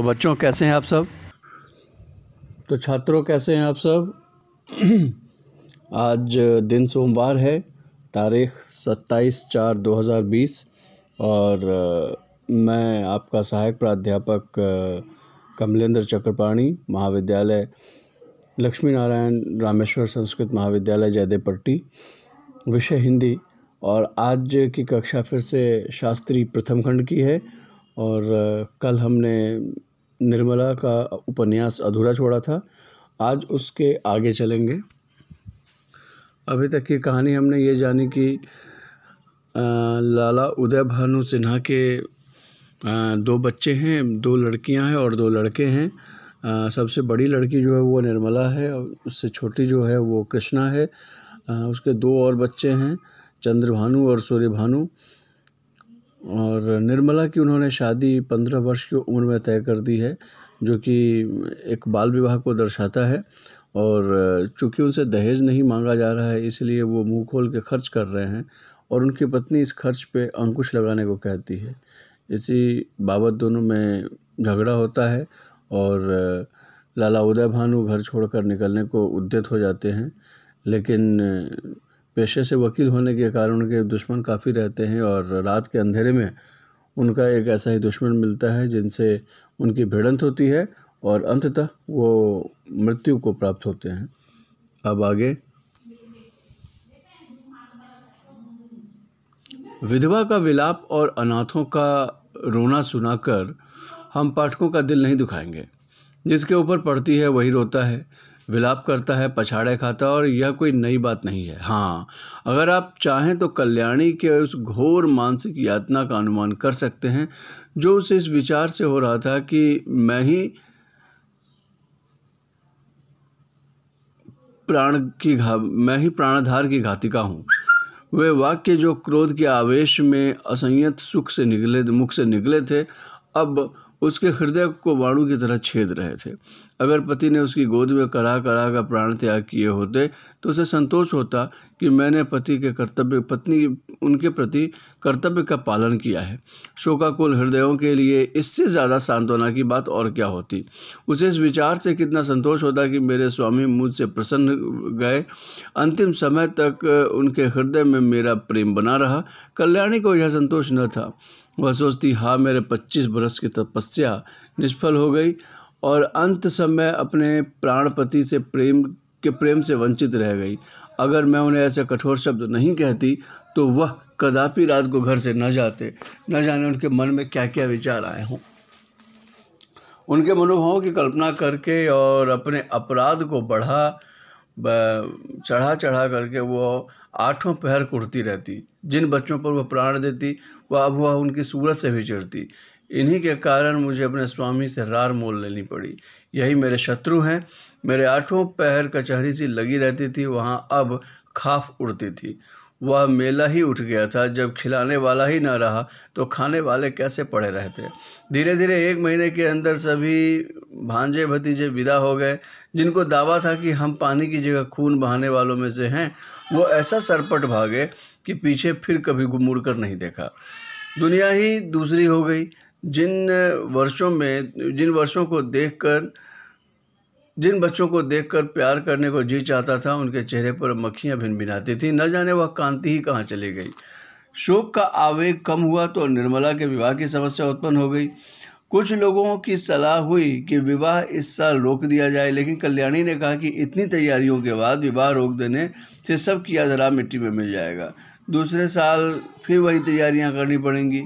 तो बच्चों कैसे हैं आप सब तो छात्रों कैसे हैं आप सब आज दिन सोमवार है तारीख 27 चार 2020 और मैं आपका सहायक प्राध्यापक कमलेंद्र चक्रपाणी महाविद्यालय लक्ष्मी नारायण रामेश्वर संस्कृत महाविद्यालय जयदेवपट्टी विषय हिंदी और आज की कक्षा फिर से शास्त्री प्रथम खंड की है और कल हमने निर्मला का उपन्यास अधूरा छोड़ा था आज उसके आगे चलेंगे अभी तक की कहानी हमने ये जानी कि लाला उदय भानु सिन्हा के दो बच्चे हैं दो लड़कियां हैं और दो लड़के हैं सबसे बड़ी लड़की जो है वो निर्मला है और उससे छोटी जो है वो कृष्णा है उसके दो और बच्चे हैं चंद्र भानु और सूर्य भानु और निर्मला की उन्होंने शादी पंद्रह वर्ष की उम्र में तय कर दी है जो कि एक बाल विवाह को दर्शाता है और चूँकि उनसे दहेज नहीं मांगा जा रहा है इसलिए वो मुँह खोल के खर्च कर रहे हैं और उनकी पत्नी इस खर्च पे अंकुश लगाने को कहती है इसी बाबत दोनों में झगड़ा होता है और लाला उदय भानु घर छोड़कर निकलने को उद्यत हो जाते हैं लेकिन पेशे से वकील होने के कारण उनके दुश्मन काफ़ी रहते हैं और रात के अंधेरे में उनका एक ऐसा ही दुश्मन मिलता है जिनसे उनकी भिड़ंत होती है और अंततः वो मृत्यु को प्राप्त होते हैं अब आगे विधवा का विलाप और अनाथों का रोना सुनाकर हम पाठकों का दिल नहीं दुखाएंगे जिसके ऊपर पड़ती है वही रोता है विलाप करता है पछाड़े खाता है और यह कोई नई बात नहीं है हाँ अगर आप चाहें तो कल्याणी के उस घोर मानसिक यातना का अनुमान कर सकते हैं जो उसे इस विचार से हो रहा था कि मैं ही प्राण की घा मैं ही प्राणधार की घातिका हूँ वे वाक्य जो क्रोध के आवेश में असंयत सुख से निकले मुख से निकले थे अब उसके हृदय को वाणु की तरह छेद रहे थे अगर पति ने उसकी गोद में करा करा का प्राण त्याग किए होते तो उसे संतोष होता कि मैंने पति के कर्तव्य पत्नी उनके प्रति कर्तव्य का पालन किया है शोकाकुल हृदयों के लिए इससे ज़्यादा सांत्वना की बात और क्या होती उसे इस विचार से कितना संतोष होता कि मेरे स्वामी मुझसे प्रसन्न गए अंतिम समय तक उनके हृदय में मेरा प्रेम बना रहा कल्याणी को यह संतोष न था वह सोचती हाँ मेरे पच्चीस बरस की तपस्या निष्फल हो गई और अंत समय अपने प्राणपति से प्रेम के प्रेम से वंचित रह गई अगर मैं उन्हें ऐसे कठोर शब्द नहीं कहती तो वह कदापि रात को घर से न जाते न जाने उनके मन में क्या क्या विचार आए हों उनके मनोभावों की कल्पना करके और अपने अपराध को बढ़ा चढ़ा चढ़ा करके वो आठों पहर कुड़ती रहती जिन बच्चों पर वह प्राण देती वह अब वह उनकी सूरत से भी चिढ़ती इन्हीं के कारण मुझे अपने स्वामी से रार मोल लेनी पड़ी यही मेरे शत्रु हैं मेरे आठों पहर कचहरी सी लगी रहती थी वहाँ अब खाफ उड़ती थी वह मेला ही उठ गया था जब खिलाने वाला ही ना रहा तो खाने वाले कैसे पड़े रहते धीरे धीरे एक महीने के अंदर सभी भांजे भतीजे विदा हो गए जिनको दावा था कि हम पानी की जगह खून बहाने वालों में से हैं वो ऐसा सरपट भागे कि पीछे फिर कभी मुड़ कर नहीं देखा दुनिया ही दूसरी हो गई जिन वर्षों में जिन वर्षों को देखकर जिन बच्चों को देखकर प्यार करने को जी चाहता था उनके चेहरे पर मक्खियां भिन भिनाती थी न जाने वह कांति ही कहाँ चली गई शोक का आवेग कम हुआ तो निर्मला के विवाह की समस्या उत्पन्न हो गई कुछ लोगों की सलाह हुई कि विवाह इस साल रोक दिया जाए लेकिन कल्याणी ने कहा कि इतनी तैयारियों के बाद विवाह रोक देने से सब किया धरा मिट्टी में मिल जाएगा दूसरे साल फिर वही तैयारियां करनी पड़ेंगी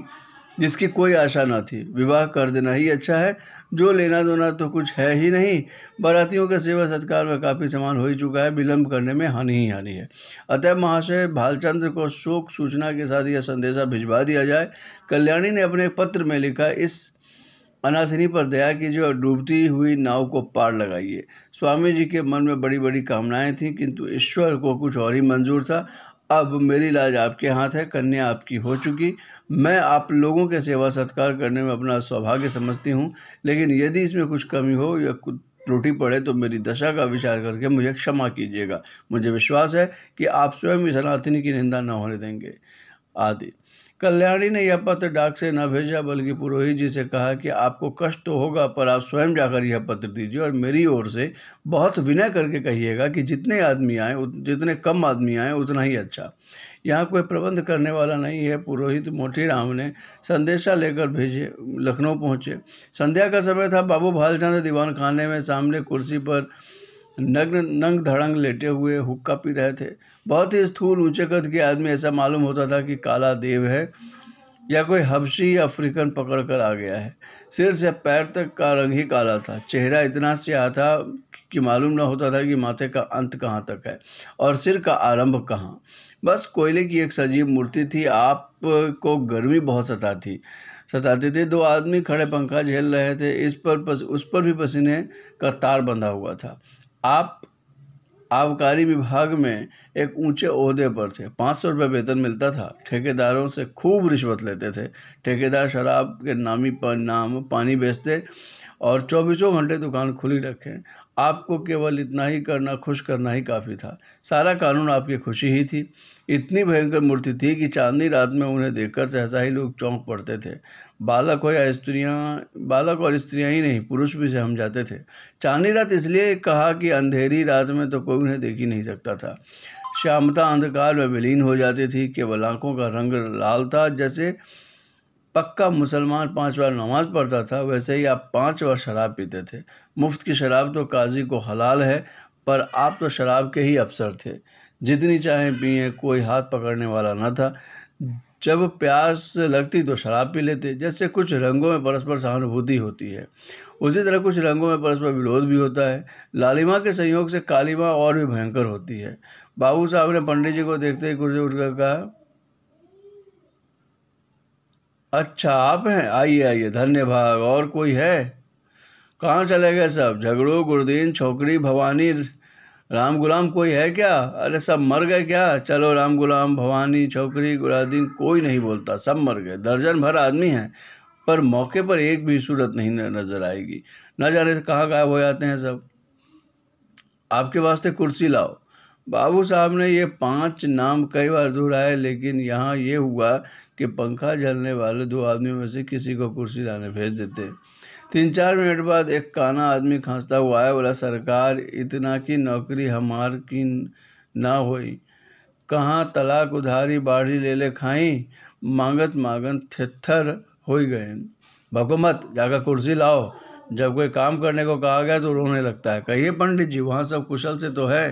जिसकी कोई आशा ना थी विवाह कर देना ही अच्छा है जो लेना देना तो कुछ है ही नहीं बारातियों के सेवा सत्कार में काफ़ी सामान हो ही चुका है विलम्ब करने में हानि ही हानि है अतः महाशय भालचंद्र को शोक सूचना के साथ यह संदेशा भिजवा दिया जाए कल्याणी ने अपने पत्र में लिखा इस अनाथनी पर दया कीजिए और डूबती हुई नाव को पार लगाइए स्वामी जी के मन में बड़ी बड़ी कामनाएं थीं किंतु ईश्वर को कुछ और ही मंजूर था अब मेरी लाज आपके हाथ है कन्या आपकी हो चुकी मैं आप लोगों के सेवा सत्कार करने में अपना सौभाग्य समझती हूँ लेकिन यदि इसमें कुछ कमी हो या कुछ त्रुटि पड़े तो मेरी दशा का विचार करके मुझे क्षमा कीजिएगा मुझे विश्वास है कि आप स्वयं इस अनाथिनी की निंदा न होने देंगे आदि कल्याणी ने यह पत्र डाक से न भेजा बल्कि पुरोहित जी से कहा कि आपको कष्ट तो होगा पर आप स्वयं जाकर यह पत्र दीजिए और मेरी ओर से बहुत विनय करके कहिएगा कि जितने आदमी आए जितने कम आदमी आए उतना ही अच्छा यहाँ कोई प्रबंध करने वाला नहीं है पुरोहित मोटीराम ने संदेशा लेकर भेजे लखनऊ पहुँचे संध्या का समय था बाबू भालचंद दीवान खाने में सामने कुर्सी पर नग्न नंग धड़ंग लेटे हुए हुक्का पी रहे थे बहुत ही स्थूल ऊँचे कद के आदमी ऐसा मालूम होता था कि काला देव है या कोई हबशी अफ्रीकन पकड़ कर आ गया है सिर से पैर तक का रंग ही काला था चेहरा इतना स्याह था कि मालूम न होता था कि माथे का अंत कहाँ तक है और सिर का आरंभ कहाँ बस कोयले की एक सजीव मूर्ति थी आप को गर्मी बहुत सताती सताती थी दो आदमी खड़े पंखा झेल रहे थे इस पर पस, उस पर भी पसीने का तार बंधा हुआ था आप आबकारी विभाग में एक ऊंचे अहदे पर थे पाँच सौ रुपये वेतन मिलता था ठेकेदारों से खूब रिश्वत लेते थे ठेकेदार शराब के नामी पर नाम पानी बेचते और चौबीसों घंटे दुकान खुली रखें आपको केवल इतना ही करना खुश करना ही काफ़ी था सारा कानून आपकी खुशी ही थी इतनी भयंकर मूर्ति थी कि चांदनी रात में उन्हें देखकर सहसा ही लोग चौंक पड़ते थे बालक हो या स्त्रियाँ बालक और स्त्रियाँ ही नहीं पुरुष भी से हम जाते थे चांदनी रात इसलिए कहा कि अंधेरी रात में तो कोई उन्हें देख ही नहीं सकता था श्यामता अंधकार में विलीन हो जाती थी केवल आँखों का रंग लाल था जैसे पक्का मुसलमान पांच बार नमाज पढ़ता था वैसे ही आप पांच बार शराब पीते थे मुफ्त की शराब तो काजी को हलाल है पर आप तो शराब के ही अफसर थे जितनी चाहें पिए कोई हाथ पकड़ने वाला न था जब प्यास लगती तो शराब पी लेते जैसे कुछ रंगों में परस्पर सहानुभूति होती है उसी तरह कुछ रंगों में परस्पर विरोध भी होता है लालिमा के संयोग से कालिमा और भी भयंकर होती है बाबू साहब ने पंडित जी को देखते ही कुर्सी उठकर कहा अच्छा आप हैं आइए आइए धन्य भाग और कोई है कहाँ चले गए सब झगड़ो गुरदीन छोकरी भवानी राम गुलाम कोई है क्या अरे सब मर गए क्या चलो राम गुलाम भवानी छोकरी गुरादीन कोई नहीं बोलता सब मर गए दर्जन भर आदमी हैं पर मौके पर एक भी सूरत नहीं नज़र आएगी न जाने से कहाँ गायब हो जाते हैं सब आपके वास्ते कुर्सी लाओ बाबू साहब ने ये पांच नाम कई बार दोहराए लेकिन यहाँ ये हुआ कि पंखा झलने वाले दो आदमियों में से किसी को कुर्सी लाने भेज देते तीन चार मिनट बाद एक काना आदमी खांसता हुआ आया बोला सरकार इतना की नौकरी हमार की ना हो कहाँ तलाक उधारी बाढ़ी ले ले खाई मांगत मांगन थेथर हो गए भकूमत जाकर कुर्सी लाओ जब कोई काम करने को कहा गया तो रोने लगता है कहिए पंडित जी वहाँ सब कुशल से तो है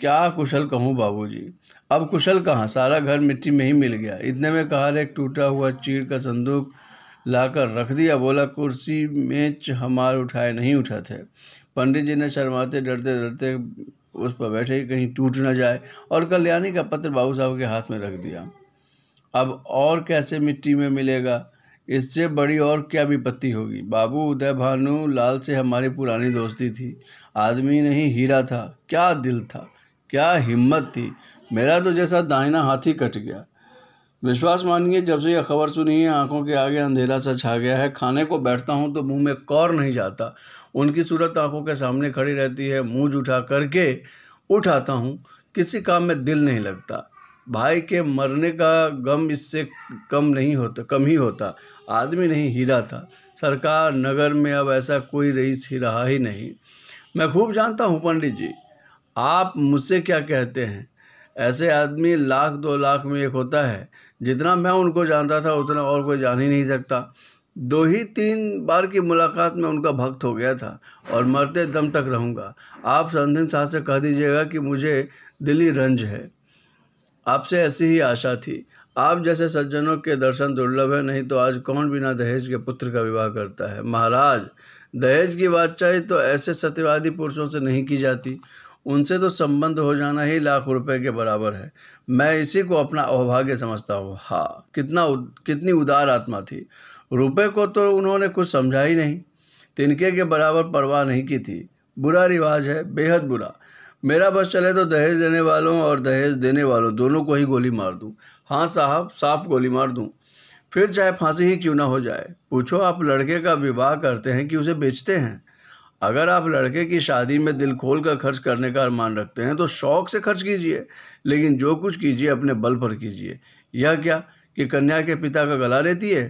क्या कुशल कहूँ बाबूजी अब कुशल कहाँ सारा घर मिट्टी में ही मिल गया इतने में कहार एक टूटा हुआ चीड़ का संदूक लाकर रख दिया बोला कुर्सी मेच हमार उठाए नहीं उठा थे पंडित जी ने शर्माते डरते डरते उस पर बैठे कहीं टूट ना जाए और कल्याणी का पत्र बाबू साहब के हाथ में रख दिया अब और कैसे मिट्टी में मिलेगा इससे बड़ी और क्या विपत्ति होगी बाबू उदय भानु लाल से हमारी पुरानी दोस्ती थी आदमी नहीं हीरा था क्या दिल था क्या हिम्मत थी मेरा तो जैसा दाहिना हाथ ही कट गया विश्वास मानिए जब से यह खबर सुनी है आंखों के आगे अंधेरा सा छा गया है खाने को बैठता हूँ तो मुंह में कौर नहीं जाता उनकी सूरत आंखों के सामने खड़ी रहती है मुंह जुठा करके उठाता हूं हूँ किसी काम में दिल नहीं लगता भाई के मरने का गम इससे कम नहीं होता कम ही होता आदमी नहीं हीरा था सरकार नगर में अब ऐसा कोई रईस ही रहा ही नहीं मैं खूब जानता हूँ पंडित जी आप मुझसे क्या कहते हैं ऐसे आदमी लाख दो लाख में एक होता है जितना मैं उनको जानता था उतना और कोई जान ही नहीं सकता दो ही तीन बार की मुलाकात में उनका भक्त हो गया था और मरते दम तक रहूँगा आप संधिम शाह से कह दीजिएगा कि मुझे दिली रंज है आपसे ऐसी ही आशा थी आप जैसे सज्जनों के दर्शन दुर्लभ है नहीं तो आज कौन बिना दहेज के पुत्र का विवाह करता है महाराज दहेज की बात चाहिए तो ऐसे सत्यवादी पुरुषों से नहीं की जाती उनसे तो संबंध हो जाना ही लाख रुपए के बराबर है मैं इसी को अपना अवभाग्य समझता हूँ हाँ कितना कितनी उदार आत्मा थी रुपए को तो उन्होंने कुछ समझा ही नहीं तिनके के बराबर परवाह नहीं की थी बुरा रिवाज है बेहद बुरा मेरा बस चले तो दहेज देने वालों और दहेज देने वालों दोनों को ही गोली मार दूँ हाँ साहब साफ गोली मार दूँ फिर चाहे फांसी ही क्यों ना हो जाए पूछो आप लड़के का विवाह करते हैं कि उसे बेचते हैं अगर आप लड़के की शादी में दिल खोल कर खर्च करने का अरमान रखते हैं तो शौक से खर्च कीजिए लेकिन जो कुछ कीजिए अपने बल पर कीजिए यह क्या कि कन्या के पिता का गला रहती है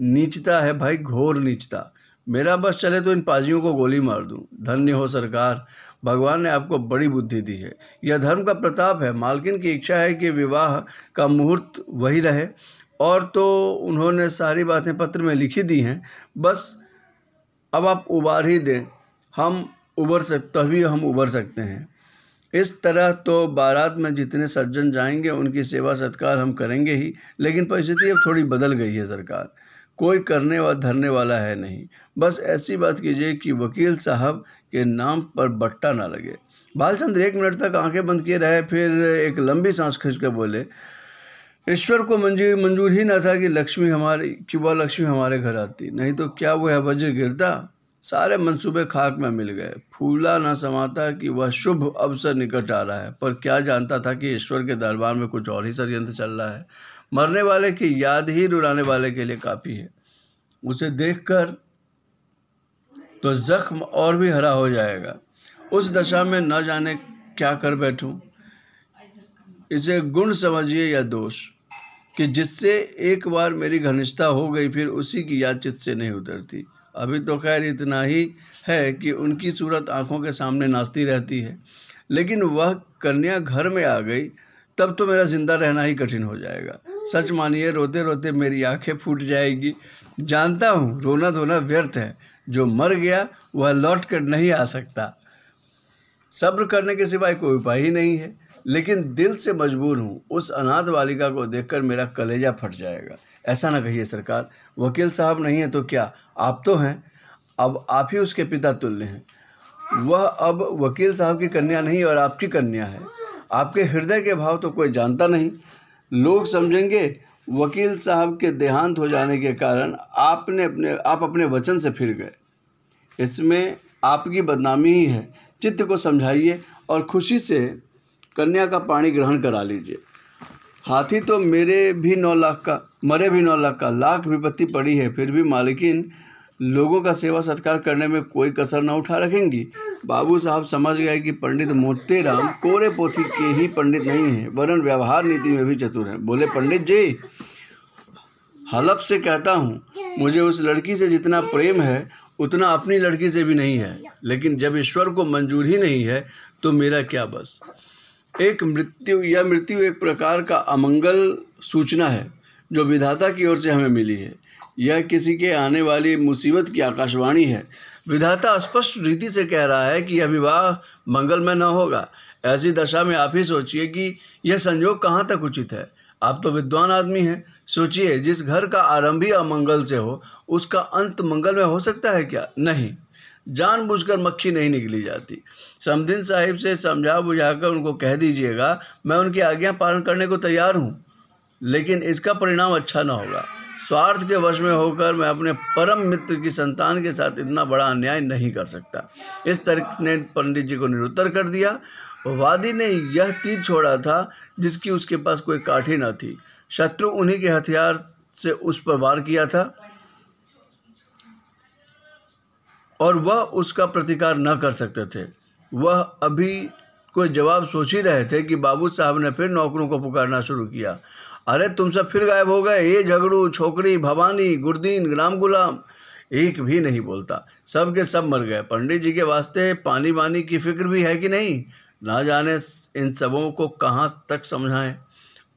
नीचता है भाई घोर नीचता मेरा बस चले तो इन पाजियों को गोली मार दूं धन्य हो सरकार भगवान ने आपको बड़ी बुद्धि दी है यह धर्म का प्रताप है मालकिन की इच्छा है कि विवाह का मुहूर्त वही रहे और तो उन्होंने सारी बातें पत्र में लिखी दी हैं बस अब आप उबार ही दें हम उबर सक तभी हम उबर सकते हैं इस तरह तो बारात में जितने सज्जन जाएंगे उनकी सेवा सत्कार हम करेंगे ही लेकिन परिस्थिति अब थोड़ी बदल गई है सरकार कोई करने व धरने वाला है नहीं बस ऐसी बात कीजिए कि वकील साहब के नाम पर बट्टा ना लगे भालचंद्र एक मिनट तक आंखें बंद किए रहे फिर एक लंबी सांस खींच कर बोले ईश्वर को मंजूर मंजूर ही ना था कि लक्ष्मी हमारी क्यों लक्ष्मी हमारे घर आती नहीं तो क्या वो वज्र गिरता सारे मंसूबे खाक में मिल गए फूला न समाता कि वह शुभ अवसर निकट आ रहा है पर क्या जानता था कि ईश्वर के दरबार में कुछ और ही षडयंत्र चल रहा है मरने वाले की याद ही रुलाने वाले के लिए काफ़ी है उसे देखकर तो जख्म और भी हरा हो जाएगा उस दशा में न जाने क्या कर बैठूं इसे गुण समझिए या दोष कि जिससे एक बार मेरी घनिष्ठता हो गई फिर उसी की याद चित से नहीं उतरती अभी तो खैर इतना ही है कि उनकी सूरत आंखों के सामने नाचती रहती है लेकिन वह कन्या घर में आ गई तब तो मेरा ज़िंदा रहना ही कठिन हो जाएगा सच मानिए रोते रोते मेरी आंखें फूट जाएगी जानता हूँ रोना धोना व्यर्थ है जो मर गया वह लौट कर नहीं आ सकता सब्र करने के सिवाय कोई उपाय ही नहीं है लेकिन दिल से मजबूर हूँ उस अनाथ बालिका को देखकर मेरा कलेजा फट जाएगा ऐसा ना कहिए सरकार वकील साहब नहीं है तो क्या आप तो हैं अब आप ही उसके पिता तुल्य हैं वह अब वकील साहब की कन्या नहीं और आपकी कन्या है आपके हृदय के भाव तो कोई जानता नहीं लोग समझेंगे वकील साहब के देहांत हो जाने के कारण आपने अपने आप अपने वचन से फिर गए इसमें आपकी बदनामी ही है चित्त को समझाइए और खुशी से कन्या का पानी ग्रहण करा लीजिए हाथी तो मेरे भी नौ लाख का मरे भी नौ लाख का लाख विपत्ति पड़ी है फिर भी मालिकिन लोगों का सेवा सत्कार करने में कोई कसर न उठा रखेंगी बाबू साहब समझ गए कि पंडित मोटेराम कोरे पोथी के ही पंडित नहीं हैं वरन व्यवहार नीति में भी चतुर हैं बोले पंडित जी हलफ से कहता हूँ मुझे उस लड़की से जितना प्रेम है उतना अपनी लड़की से भी नहीं है लेकिन जब ईश्वर को मंजूर ही नहीं है तो मेरा क्या बस एक मृत्यु या मृत्यु एक प्रकार का अमंगल सूचना है जो विधाता की ओर से हमें मिली है यह किसी के आने वाली मुसीबत की आकाशवाणी है विधाता स्पष्ट रीति से कह रहा है कि यह विवाह मंगलमय न होगा ऐसी दशा में आप ही सोचिए कि यह संयोग कहाँ तक उचित है आप तो विद्वान आदमी हैं सोचिए जिस घर का आरंभ ही अमंगल से हो उसका अंत मंगल में हो सकता है क्या नहीं जानबूझकर मक्खी नहीं निकली जाती समधिन साहिब से समझा बुझाकर उनको कह दीजिएगा मैं उनकी आज्ञा पालन करने को तैयार हूँ लेकिन इसका परिणाम अच्छा ना होगा स्वार्थ के वश में होकर मैं अपने परम मित्र की संतान के साथ इतना बड़ा अन्याय नहीं कर सकता इस तर्क ने पंडित जी को निरुत्तर कर दिया वादी ने यह तीर छोड़ा था जिसकी उसके पास कोई काठी न थी शत्रु उन्हीं के हथियार से उस पर वार किया था और वह उसका प्रतिकार न कर सकते थे वह अभी कोई जवाब सोच ही रहे थे कि बाबू साहब ने फिर नौकरों को पुकारना शुरू किया अरे तुम सब फिर गायब हो गए ये झगड़ू छोकरी भवानी गुरदीन राम गुलाम एक भी नहीं बोलता सब के सब मर गए पंडित जी के वास्ते पानी वानी की फिक्र भी है कि नहीं ना जाने इन सबों को कहाँ तक समझाएं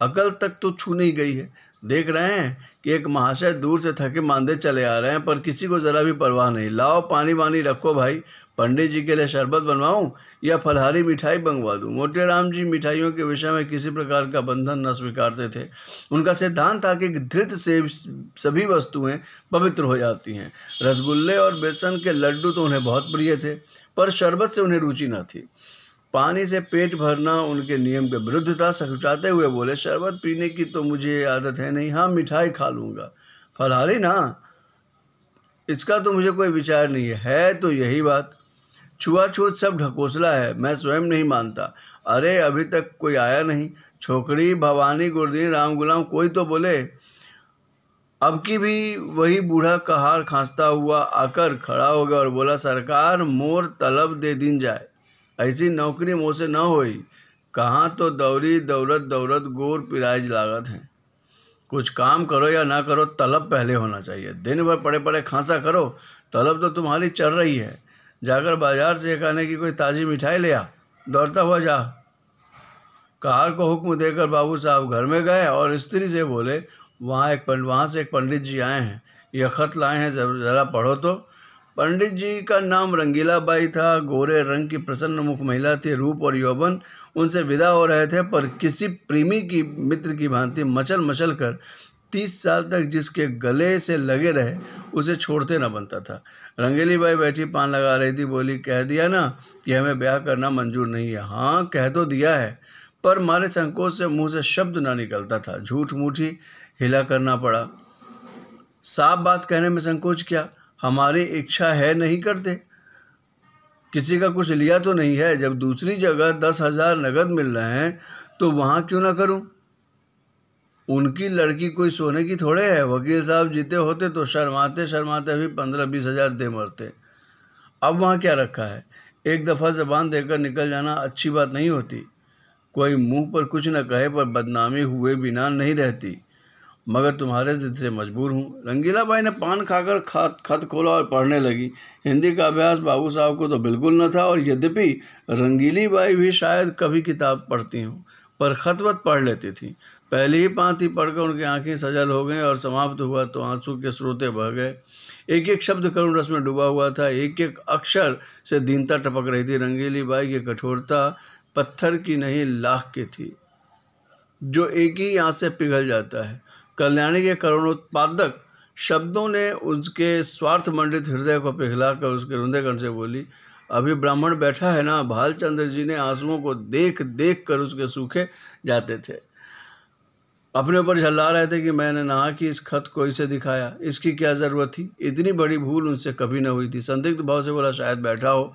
अकल तक तो छू नहीं गई है देख रहे हैं कि एक महाशय दूर से थके मांदे चले आ रहे हैं पर किसी को ज़रा भी परवाह नहीं लाओ पानी वानी रखो भाई पंडित जी के लिए शरबत बनवाऊं या फलहारी मिठाई मंगवा दूं मोटे राम जी मिठाइयों के विषय में किसी प्रकार का बंधन न स्वीकारते थे उनका सिद्धांत था कि धृत से सभी वस्तुएं पवित्र हो जाती हैं रसगुल्ले और बेसन के लड्डू तो उन्हें बहुत प्रिय थे पर शरबत से उन्हें रुचि न थी पानी से पेट भरना उनके नियम के विरुद्ध था सचाते हुए बोले शरबत पीने की तो मुझे आदत है नहीं हाँ मिठाई खा लूँगा फलहारी ना इसका तो मुझे कोई विचार नहीं है, है तो यही बात छुआछूत सब ढकोसला है मैं स्वयं नहीं मानता अरे अभी तक कोई आया नहीं छोकरी भवानी गुरदीन राम गुलाम कोई तो बोले अब की भी वही बूढ़ा कहार खांसता हुआ आकर खड़ा हो गया और बोला सरकार मोर तलब दे दिन जाए ऐसी नौकरी मोसे न हो कहाँ तो दौरी दौलत दौलत गोर पिराज लागत हैं कुछ काम करो या ना करो तलब पहले होना चाहिए दिन भर पड़े पड़े खांसा करो तलब तो तुम्हारी चल रही है जाकर बाजार से एक आने की कोई ताज़ी मिठाई ले आ दौड़ता हुआ जा कार को हुक्म देकर बाबू साहब घर में गए और स्त्री से बोले वहाँ एक पंड वहाँ से एक पंडित जी आए हैं यह खत लाए हैं ज़रा पढ़ो तो पंडित जी का नाम रंगीला बाई था गोरे रंग की प्रसन्न मुख महिला थी रूप और यौवन उनसे विदा हो रहे थे पर किसी प्रेमी की मित्र की भांति मचल मचल कर तीस साल तक जिसके गले से लगे रहे उसे छोड़ते ना बनता था रंगीली बाई बैठी पान लगा रही थी बोली कह दिया ना कि हमें ब्याह करना मंजूर नहीं है हाँ कह तो दिया है पर मारे संकोच से मुंह से शब्द ना निकलता था झूठ मूठी हिला करना पड़ा साफ बात कहने में संकोच क्या हमारी इच्छा है नहीं करते किसी का कुछ लिया तो नहीं है जब दूसरी जगह दस हज़ार नकद मिल रहे हैं तो वहाँ क्यों ना करूँ उनकी लड़की कोई सोने की थोड़े है वकील साहब जीते होते तो शर्माते शर्माते भी पंद्रह बीस हज़ार दे मरते अब वहाँ क्या रखा है एक दफ़ा जबान देकर निकल जाना अच्छी बात नहीं होती कोई मुंह पर कुछ न कहे पर बदनामी हुए बिना नहीं रहती मगर तुम्हारे जिद से मजबूर हूँ रंगीला बाई ने पान खाकर खत खत खोला और पढ़ने लगी हिंदी का अभ्यास बाबू साहब को तो बिल्कुल न था और यद्यपि रंगीली बाई भी शायद कभी किताब पढ़ती हूँ पर खतवत पढ़ लेती थी पहली ही पाँति पढ़कर उनकी आंखें सजल हो गई और समाप्त हुआ तो आंसू के स्रोते बह गए एक एक शब्द करुण रस में डूबा हुआ था एक एक अक्षर से दीनता टपक रही थी रंगीली बाई की कठोरता पत्थर की नहीं लाख की थी जो एक ही यहाँ से पिघल जाता है कल्याणी के करुणोत्पादक शब्दों ने उसके स्वार्थ मंडित हृदय को पिघलाकर उसके हृदय कर्ण से बोली अभी ब्राह्मण बैठा है ना भालचंद्र जी ने आंसुओं को देख देख कर उसके सूखे जाते थे अपने ऊपर झल्ला रहे थे कि मैंने नहा कि इस खत को इसे दिखाया इसकी क्या ज़रूरत थी इतनी बड़ी भूल उनसे कभी न हुई थी संदिग्ध भाव से बोला शायद बैठा हो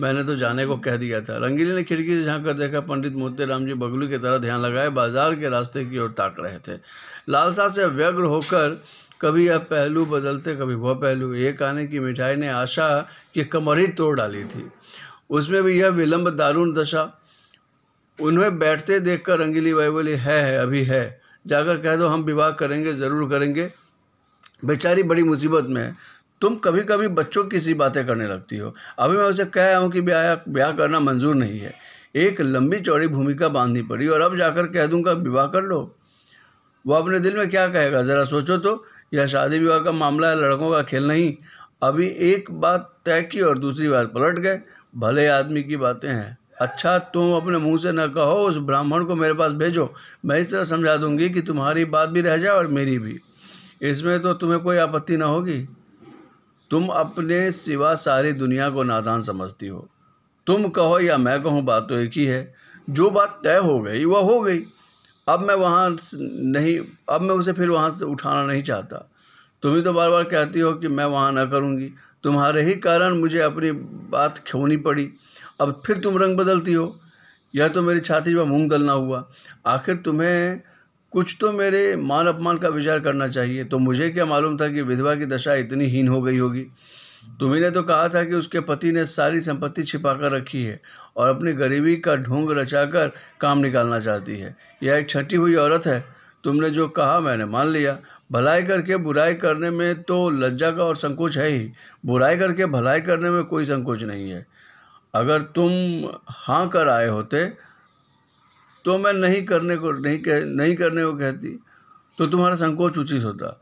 मैंने तो जाने को कह दिया था रंगीली ने खिड़की से झाँक कर देखा पंडित मोतीराम जी बगलू की तरह ध्यान लगाए बाजार के रास्ते की ओर ताक रहे थे लालसा से व्यग्र होकर कभी यह पहलू बदलते कभी वह पहलू एक आने की मिठाई ने आशा की कमर ही तोड़ डाली थी उसमें भी यह विलंब दारुण दशा उन्हें बैठते देखकर रंगीली बाई बोली है है अभी है जाकर कह दो हम विवाह करेंगे ज़रूर करेंगे बेचारी बड़ी मुसीबत में है तुम कभी कभी बच्चों की सी बातें करने लगती हो अभी मैं उसे कह रहा हूँ कि ब्याह ब्याह करना मंजूर नहीं है एक लंबी चौड़ी भूमिका बांधनी पड़ी और अब जाकर कह दूँगा विवाह कर लो वह अपने दिल में क्या कहेगा ज़रा सोचो तो यह शादी विवाह का मामला है लड़कों का खेल नहीं अभी एक बात तय की और दूसरी बात पलट गए भले आदमी की बातें हैं अच्छा तुम अपने मुंह से न कहो उस ब्राह्मण को मेरे पास भेजो मैं इस तरह समझा दूंगी कि तुम्हारी बात भी रह जाए और मेरी भी इसमें तो तुम्हें कोई आपत्ति ना होगी तुम अपने सिवा सारी दुनिया को नादान समझती हो तुम कहो या मैं कहूँ बात तो एक ही है जो बात तय हो गई वह हो गई अब मैं वहाँ नहीं अब मैं उसे फिर वहाँ से उठाना नहीं चाहता तुम ही तो बार बार कहती हो कि मैं वहाँ ना करूँगी तुम्हारे ही कारण मुझे अपनी बात खोनी पड़ी अब फिर तुम रंग बदलती हो यह तो मेरी छाती पर मूंग दलना हुआ आखिर तुम्हें कुछ तो मेरे मान अपमान का विचार करना चाहिए तो मुझे क्या मालूम था कि विधवा की दशा इतनी हीन हो गई होगी तुम्ही तो कहा था कि उसके पति ने सारी संपत्ति छिपा कर रखी है और अपनी गरीबी का ढोंग रचाकर काम निकालना चाहती है यह एक छठी हुई औरत है तुमने जो कहा मैंने मान लिया भलाई करके बुराई करने में तो लज्जा का और संकोच है ही बुराई करके भलाई करने में कोई संकोच नहीं है अगर तुम हाँ कर आए होते तो मैं नहीं करने को नहीं कह नहीं करने को कहती तो तुम्हारा संकोच उचित होता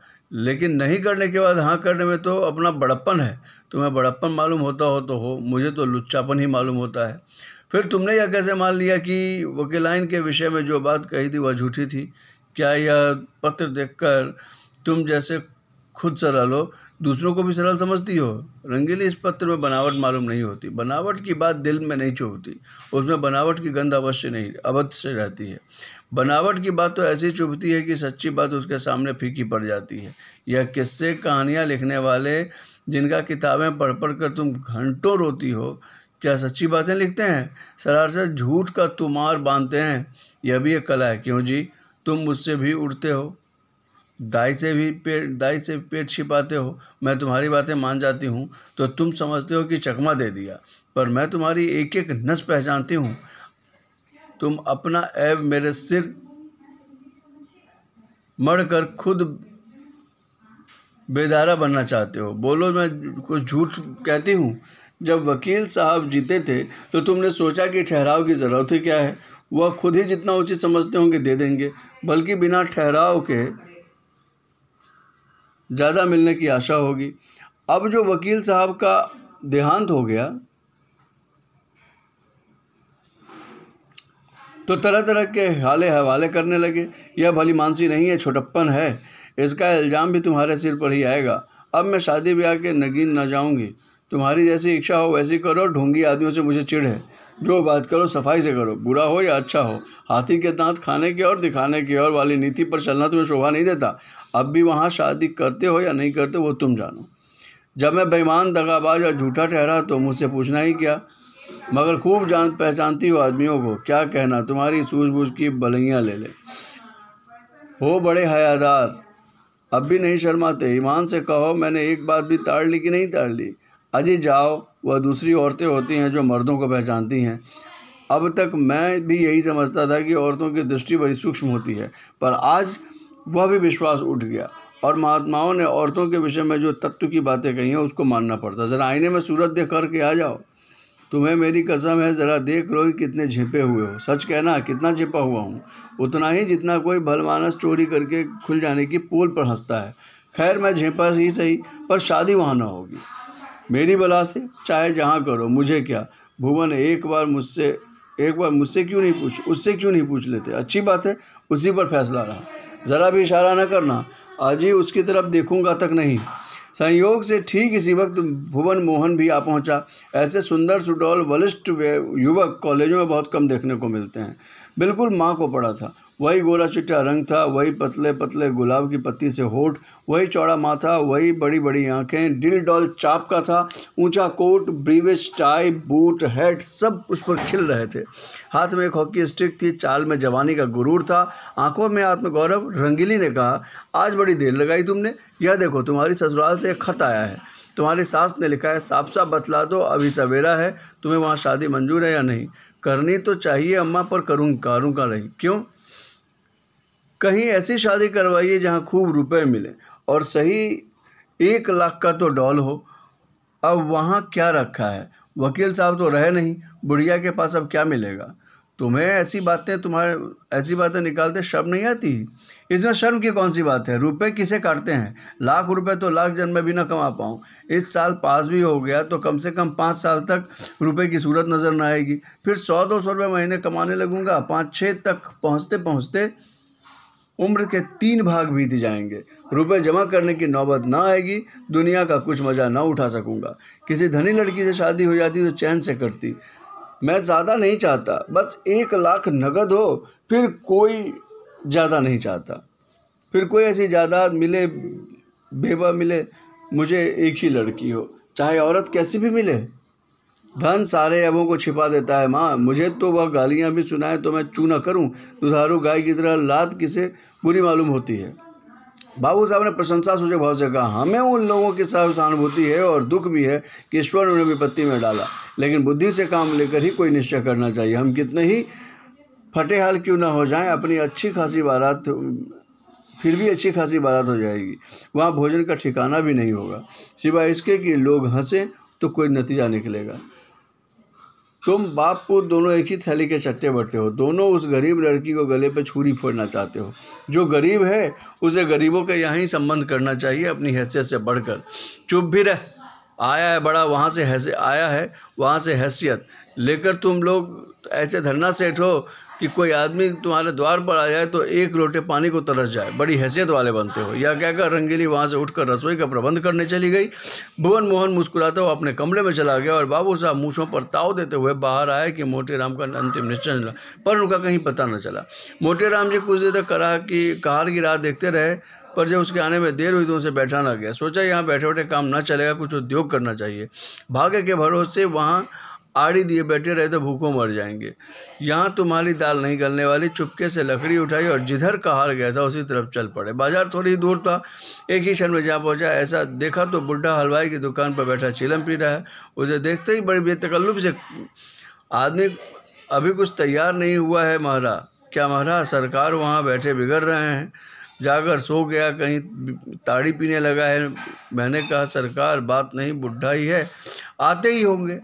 लेकिन नहीं करने के बाद हाँ करने में तो अपना बड़प्पन है तुम्हें बड़प्पन मालूम होता हो तो हो मुझे तो लुच्चापन ही मालूम होता है फिर तुमने यह कैसे मान लिया कि वकीलाइन के विषय में जो बात कही थी वह झूठी थी क्या यह पत्र देखकर तुम जैसे खुद सरालो दूसरों को भी सरल समझती हो रंगीली इस पत्र में बनावट मालूम नहीं होती बनावट की बात दिल में नहीं चुभती उसमें बनावट की गंध अवश्य नहीं अवध से रहती है बनावट की बात तो ऐसी चुभती है कि सच्ची बात उसके सामने फीकी पड़ जाती है यह किस्से कहानियाँ लिखने वाले जिनका किताबें पढ़ पढ़ कर तुम घंटों रोती हो क्या सच्ची बातें लिखते हैं सरासर झूठ का तुमार बांधते हैं यह भी एक कला है क्यों जी तुम मुझसे भी उड़ते हो दाई से भी पेट दाई से पेट छिपाते हो मैं तुम्हारी बातें मान जाती हूँ तो तुम समझते हो कि चकमा दे दिया पर मैं तुम्हारी एक एक नस पहचानती हूँ तुम अपना ऐब मेरे सिर मर कर खुद बेदारा बनना चाहते हो बोलो मैं कुछ झूठ कहती हूँ जब वकील साहब जीते थे तो तुमने सोचा कि ठहराव की ज़रूरत ही क्या है वह खुद ही जितना उचित समझते होंगे दे देंगे बल्कि बिना ठहराव के ज़्यादा मिलने की आशा होगी अब जो वकील साहब का देहांत हो गया तो तरह तरह के हाले हवाले करने लगे यह भली मानसी नहीं है छोटप्पन है इसका इल्ज़ाम भी तुम्हारे सिर पर ही आएगा अब मैं शादी ब्याह के नगीन ना जाऊंगी तुम्हारी जैसी इच्छा हो वैसी करो ढोंगी आदमियों से मुझे चिढ़ है जो बात करो सफाई से करो बुरा हो या अच्छा हो हाथी के दांत खाने की और दिखाने की और वाली नीति पर चलना तुम्हें शोभा नहीं देता अब भी वहाँ शादी करते हो या नहीं करते वो तुम जानो जब मैं बेईमान दगाबाज और झूठा ठहरा तो मुझसे पूछना ही क्या मगर खूब जान पहचानती हो आदमियों को क्या कहना तुम्हारी सूझबूझ की बलैयाँ ले ले हो बड़े हयादार अब भी नहीं शर्माते ईमान से कहो मैंने एक बात भी ताड़ ली कि नहीं ताड़ ली अजय जाओ वह दूसरी औरतें होती हैं जो मर्दों को पहचानती हैं अब तक मैं भी यही समझता था कि औरतों की दृष्टि बड़ी सूक्ष्म होती है पर आज वह भी विश्वास उठ गया और महात्माओं ने औरतों के विषय में जो तत्व की बातें कही हैं उसको मानना पड़ता है ज़रा आईने में सूरत देख करके आ जाओ तुम्हें मेरी कसम है ज़रा देख लो कि कितने झिपे हुए हो सच कहना कितना झिपा हुआ हूँ उतना ही जितना कोई भलमानस चोरी करके खुल जाने की पोल पर हंसता है खैर मैं झेपा ही सही पर शादी वहाँ ना होगी मेरी बला से चाहे जहाँ करो मुझे क्या भुवन एक बार मुझसे एक बार मुझसे क्यों नहीं पूछ उससे क्यों नहीं पूछ लेते अच्छी बात है उसी पर फैसला रहा ज़रा भी इशारा न करना आज ही उसकी तरफ देखूंगा तक नहीं संयोग से ठीक इसी वक्त भुवन मोहन भी आ पहुंचा ऐसे सुंदर सुडौल वलिष्ठ युवक कॉलेजों में बहुत कम देखने को मिलते हैं बिल्कुल माँ को पड़ा था वही गोरा चिट्टा रंग था वही पतले पतले गुलाब की पत्ती से होठ वही चौड़ा माथा वही बड़ी बड़ी आंखें डिल डॉल चाप का था ऊंचा कोट ब्रीवेज टाई बूट हैट सब उस पर खिल रहे थे हाथ में एक हॉकी स्टिक थी चाल में जवानी का गुरूर था आंखों में आत्मगौरव रंगीली ने कहा आज बड़ी देर लगाई तुमने यह देखो तुम्हारी ससुराल से एक खत आया है तुम्हारी सास ने लिखा है साफ साफ बतला दो अभी सवेरा है तुम्हें वहाँ शादी मंजूर है या नहीं करनी तो चाहिए अम्मा पर करूँ कारूँ का नहीं क्यों कहीं ऐसी शादी करवाइए जहाँ खूब रुपए मिलें और सही एक लाख का तो डॉल हो अब वहाँ क्या रखा है वकील साहब तो रहे नहीं बुढ़िया के पास अब क्या मिलेगा तुम्हें ऐसी बातें तुम्हारे ऐसी बातें निकालते शर्म नहीं आती इसमें शर्म की कौन सी बात है रुपए किसे काटते हैं लाख रुपए तो लाख जन्म में भी ना कमा पाऊँ इस साल पास भी हो गया तो कम से कम पाँच साल तक रुपए की सूरत नज़र ना आएगी फिर सौ दो सौ रुपये महीने कमाने लगूंगा पाँच छः तक पहुँचते पहुँचते उम्र के तीन भाग बीत जाएंगे रुपए जमा करने की नौबत ना आएगी दुनिया का कुछ मज़ा ना उठा सकूंगा किसी धनी लड़की से शादी हो जाती तो चैन से करती मैं ज़्यादा नहीं चाहता बस एक लाख नगद हो फिर कोई ज़्यादा नहीं चाहता फिर कोई ऐसी जायदाद मिले बेवा मिले मुझे एक ही लड़की हो चाहे औरत कैसी भी मिले धन सारे अबों को छिपा देता है माँ मुझे तो वह गालियाँ भी सुनाए तो मैं चू ना करूँ दुधारू गाय की तरह लात किसे बुरी मालूम होती है बाबू साहब ने प्रशंसा सूचक भाव से कहा हमें उन लोगों की सहानुभूति है और दुख भी है कि ईश्वर ने उन्हें विपत्ति में डाला लेकिन बुद्धि से काम लेकर ही कोई निश्चय करना चाहिए हम कितने ही फटे हाल क्यों ना हो जाएं अपनी अच्छी खासी बारात फिर भी अच्छी खासी बारात हो जाएगी वहाँ भोजन का ठिकाना भी नहीं होगा सिवाय इसके कि लोग हंसें तो कोई नतीजा निकलेगा तुम बाप को दोनों एक ही थैली के चट्टे बटते हो दोनों उस गरीब लड़की को गले पे छुरी फोड़ना चाहते हो जो गरीब है उसे गरीबों के यहाँ ही संबंध करना चाहिए अपनी हैसियत से बढ़कर चुप भी रह आया है बड़ा वहाँ से हैसे आया है वहाँ से हैसियत लेकर तुम लोग ऐसे धरना सेठ हो कि कोई आदमी तुम्हारे द्वार पर आ जाए तो एक लोटे पानी को तरस जाए बड़ी हैसियत वाले बनते हो या क्या कर रंगीली वहाँ से उठकर रसोई का प्रबंध करने चली गई भुवन मोहन मुस्कुराता हुआ अपने कमरे में चला गया और बाबू साहब मूछों पर ताव देते हुए बाहर आए कि मोटे राम का अंतिम निश्चय चला पर उनका कहीं पता न चला मोटे राम जी कुछ देर तक करा कि कार की राह देखते रहे पर जब उसके आने में देर हुई तो उसे बैठा ना गया सोचा यहाँ बैठे बैठे काम ना चलेगा कुछ उद्योग करना चाहिए भाग्य के भरोसे वहाँ आड़ी दिए बैठे रहे तो भूखों मर जाएंगे यहाँ तुम्हारी दाल नहीं गलने वाली चुपके से लकड़ी उठाई और जिधर कहार गया था उसी तरफ चल पड़े बाजार थोड़ी दूर था एक ही क्षण में जा पहुँचा ऐसा देखा तो बुढ़ा हलवाई की दुकान पर बैठा चिलम पी रहा है उसे देखते ही बड़े बेतकल्लुब से आदमी अभी कुछ तैयार नहीं हुआ है महारा क्या महाराज सरकार वहाँ बैठे बिगड़ रहे हैं जाकर सो गया कहीं ताड़ी पीने लगा है मैंने कहा सरकार बात नहीं बुढ़ा ही है आते ही होंगे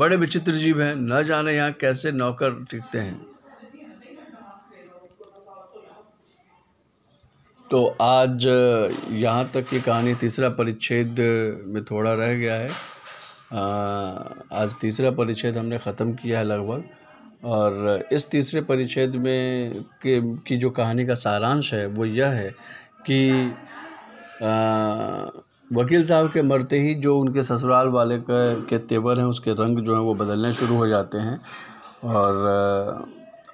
बड़े विचित्र जीव हैं न जाने यहाँ कैसे नौकर टिकते हैं तो आज यहाँ तक की कहानी तीसरा परिच्छेद में थोड़ा रह गया है आज तीसरा परिच्छेद हमने ख़त्म किया है लगभग और इस तीसरे परिच्छेद में के की जो कहानी का सारांश है वो यह है कि आ, वकील साहब के मरते ही जो उनके ससुराल वाले का के तेवर हैं उसके रंग जो हैं वो बदलने शुरू हो जाते हैं और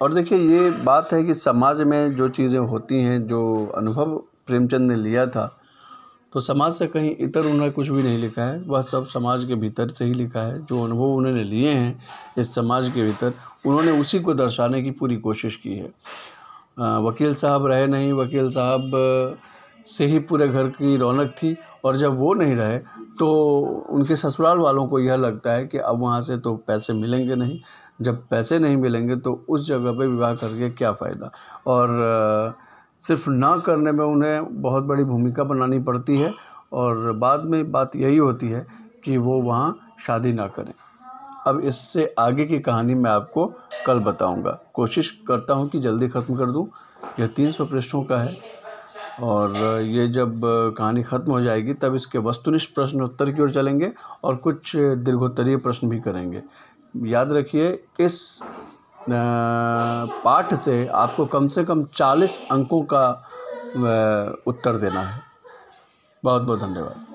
और देखिए ये बात है कि समाज में जो चीज़ें होती हैं जो अनुभव प्रेमचंद ने लिया था तो समाज से कहीं इतर उन्होंने कुछ भी नहीं लिखा है वह सब समाज के भीतर से ही लिखा है जो अनुभव उन्होंने लिए हैं इस समाज के भीतर उन्होंने उसी को दर्शाने की पूरी कोशिश की है वकील साहब रहे नहीं वकील साहब से ही पूरे घर की रौनक थी और जब वो नहीं रहे तो उनके ससुराल वालों को यह लगता है कि अब वहाँ से तो पैसे मिलेंगे नहीं जब पैसे नहीं मिलेंगे तो उस जगह पे विवाह करके क्या फ़ायदा और सिर्फ ना करने में उन्हें बहुत बड़ी भूमिका बनानी पड़ती है और बाद में बात यही होती है कि वो वहाँ शादी ना करें अब इससे आगे की कहानी मैं आपको कल बताऊंगा कोशिश करता हूँ कि जल्दी ख़त्म कर दूँ यह तीन सौ पृष्ठों का है और ये जब कहानी ख़त्म हो जाएगी तब इसके वस्तुनिष्ठ प्रश्नोत्तर की ओर चलेंगे और कुछ दीर्घोत्तरीय प्रश्न भी करेंगे याद रखिए इस पाठ से आपको कम से कम चालीस अंकों का उत्तर देना है बहुत बहुत धन्यवाद